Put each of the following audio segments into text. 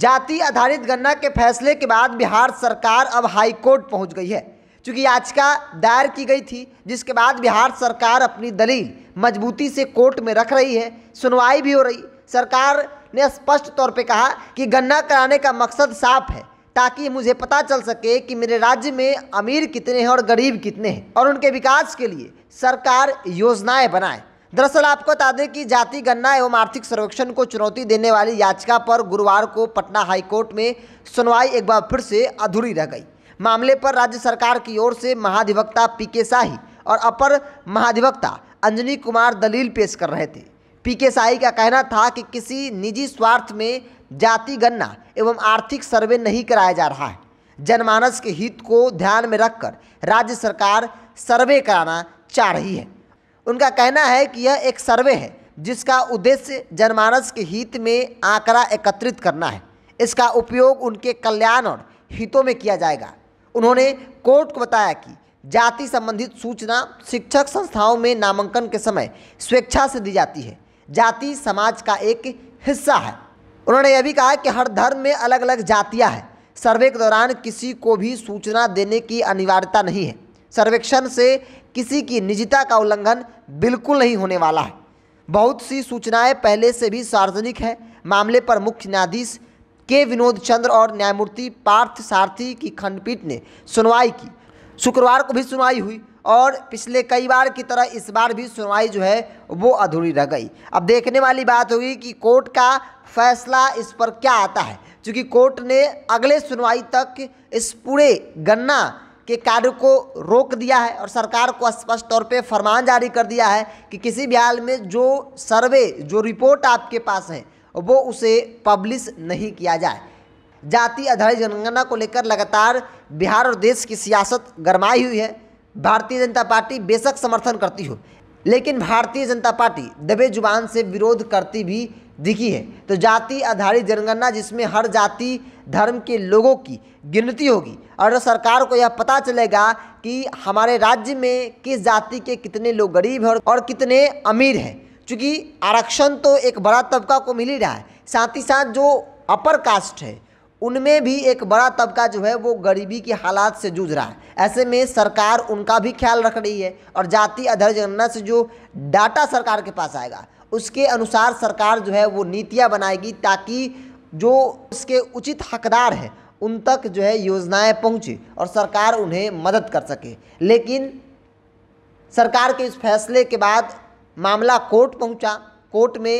जाति आधारित गणना के फैसले के बाद बिहार सरकार अब हाईकोर्ट पहुंच गई है चूँकि याचिका दायर की गई थी जिसके बाद बिहार सरकार अपनी दलील मजबूती से कोर्ट में रख रही है सुनवाई भी हो रही सरकार ने स्पष्ट तौर पे कहा कि गन्ना कराने का मकसद साफ है ताकि मुझे पता चल सके कि मेरे राज्य में अमीर कितने हैं और गरीब कितने हैं और उनके विकास के लिए सरकार योजनाएं बनाए दरअसल आपको बता दें कि जाति गणना एवं आर्थिक सर्वेक्षण को चुनौती देने वाली याचिका पर गुरुवार को पटना हाईकोर्ट में सुनवाई एक बार फिर से अधूरी रह गई मामले पर राज्य सरकार की ओर से महाधिवक्ता पी के शाही और अपर महाधिवक्ता अंजनी कुमार दलील पेश कर रहे थे पी के शाही का कहना था कि किसी निजी स्वार्थ में जाति गणना एवं आर्थिक सर्वे नहीं कराया जा रहा है जनमानस के हित को ध्यान में रखकर राज्य सरकार सर्वे कराना चाह रही है उनका कहना है कि यह एक सर्वे है जिसका उद्देश्य जनमानस के हित में आंकड़ा एकत्रित करना है इसका उपयोग उनके कल्याण और हितों में किया जाएगा उन्होंने कोर्ट को बताया कि जाति संबंधित सूचना शिक्षक संस्थाओं में नामांकन के समय स्वेच्छा से दी जाती है जाति समाज का एक हिस्सा है उन्होंने यह भी कहा कि हर धर्म में अलग अलग जातियाँ हैं सर्वे के दौरान किसी को भी सूचना देने की अनिवार्यता नहीं है सर्वेक्षण से किसी की निजता का उल्लंघन बिल्कुल नहीं होने वाला है बहुत सी सूचनाएं पहले से भी सार्वजनिक है मामले पर मुख्य न्यायाधीश के विनोद चंद्र और न्यायमूर्ति पार्थ सारथी की खंडपीठ ने सुनवाई की शुक्रवार को भी सुनवाई हुई और पिछले कई बार की तरह इस बार भी सुनवाई जो है वो अधूरी रह गई अब देखने वाली बात होगी कि कोर्ट का फैसला इस पर क्या आता है क्योंकि कोर्ट ने अगले सुनवाई तक इस पूरे गन्ना के कार्य को रोक दिया है और सरकार को स्पष्ट तौर पे फरमान जारी कर दिया है कि किसी भी हाल में जो सर्वे जो रिपोर्ट आपके पास है वो उसे पब्लिश नहीं किया जाए जाति आधारित जनगणना को लेकर लगातार बिहार और देश की सियासत गरमाई हुई है भारतीय जनता पार्टी बेशक समर्थन करती हो लेकिन भारतीय जनता पार्टी दबे जुबान से विरोध करती भी दिखी है तो जाति आधारित जनगणना जिसमें हर जाति धर्म के लोगों की गिनती होगी और सरकार को यह पता चलेगा कि हमारे राज्य में किस जाति के कितने लोग गरीब हैं और कितने अमीर हैं चूँकि आरक्षण तो एक बड़ा तबका को मिल ही रहा है साथ ही साथ जो अपर कास्ट है उनमें भी एक बड़ा तबका जो है वो गरीबी की हालात से जूझ रहा है ऐसे में सरकार उनका भी ख्याल रख रही है और जाति आधार जनगणना से जो डाटा सरकार के पास आएगा उसके अनुसार सरकार जो है वो नीतियाँ बनाएगी ताकि जो उसके उचित हकदार हैं उन तक जो है योजनाएं पहुँचे और सरकार उन्हें मदद कर सके लेकिन सरकार के इस फैसले के बाद मामला कोर्ट पहुंचा कोर्ट में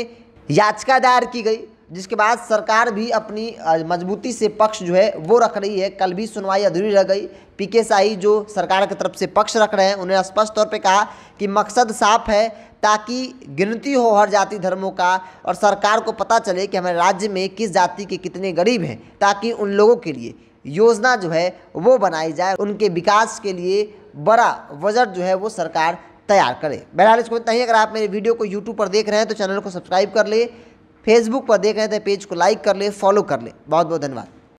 याचिका दायर की गई जिसके बाद सरकार भी अपनी मजबूती से पक्ष जो है वो रख रही है कल भी सुनवाई अधूरी रह गई पीके शाही जो सरकार की तरफ से पक्ष रख रहे हैं उन्हें स्पष्ट तौर पे कहा कि मकसद साफ है ताकि गिनती हो हर जाति धर्मों का और सरकार को पता चले कि हमारे राज्य में किस जाति के कितने गरीब हैं ताकि उन लोगों के लिए योजना जो है वो बनाई जाए उनके विकास के लिए बड़ा बजट जो है वो सरकार तैयार करे बहरहाल इसको इतना ही अगर आप मेरे वीडियो को यूट्यूब पर देख रहे हैं तो चैनल को सब्सक्राइब कर लें फेसबुक पर देख रहे थे पेज को लाइक कर ले फॉलो कर ले बहुत बहुत धन्यवाद